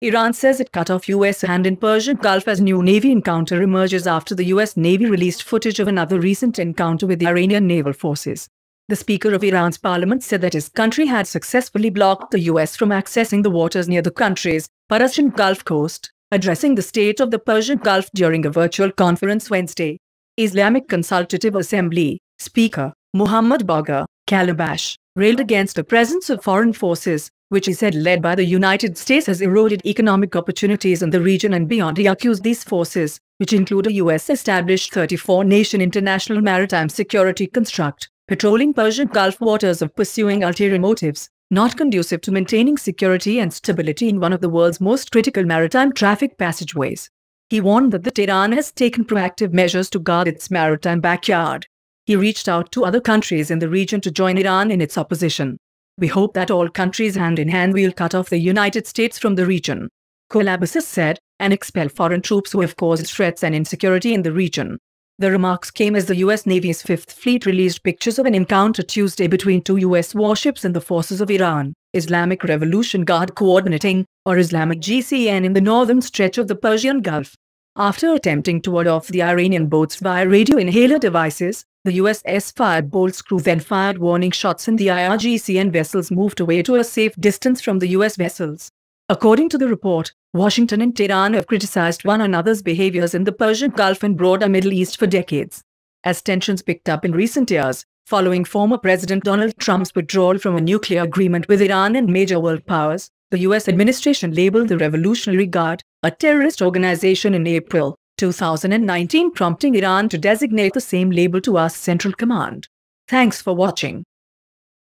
Iran says it cut off U.S. hand in Persian Gulf as new Navy encounter emerges after the U.S. Navy released footage of another recent encounter with the Iranian naval forces. The Speaker of Iran's parliament said that his country had successfully blocked the U.S. from accessing the waters near the country's Persian Gulf coast, addressing the state of the Persian Gulf during a virtual conference Wednesday. Islamic Consultative Assembly Speaker Mohammad Bagher Kalabash railed against the presence of foreign forces which he said led by the United States has eroded economic opportunities in the region and beyond. He accused these forces, which include a U.S. established 34 nation international maritime security construct, patrolling Persian Gulf waters of pursuing ulterior motives, not conducive to maintaining security and stability in one of the world's most critical maritime traffic passageways. He warned that the Tehran has taken proactive measures to guard its maritime backyard. He reached out to other countries in the region to join Iran in its opposition. We hope that all countries hand in hand will cut off the United States from the region. Colabasis said, and expel foreign troops who have caused threats and insecurity in the region. The remarks came as the U.S. Navy's Fifth Fleet released pictures of an encounter Tuesday between two U.S. warships and the forces of Iran, Islamic Revolution Guard Coordinating, or Islamic GCN in the northern stretch of the Persian Gulf. After attempting to ward off the Iranian boats via radio inhaler devices, the USS fired bolts. crew then fired warning shots and the IRGC and vessels moved away to a safe distance from the US vessels. According to the report, Washington and Tehran have criticized one another's behaviors in the Persian Gulf and broader Middle East for decades. As tensions picked up in recent years, following former President Donald Trump's withdrawal from a nuclear agreement with Iran and major world powers, the US administration labeled the Revolutionary Guard a terrorist organization in April 2019, prompting Iran to designate the same label to U.S. Central Command. Thanks for watching.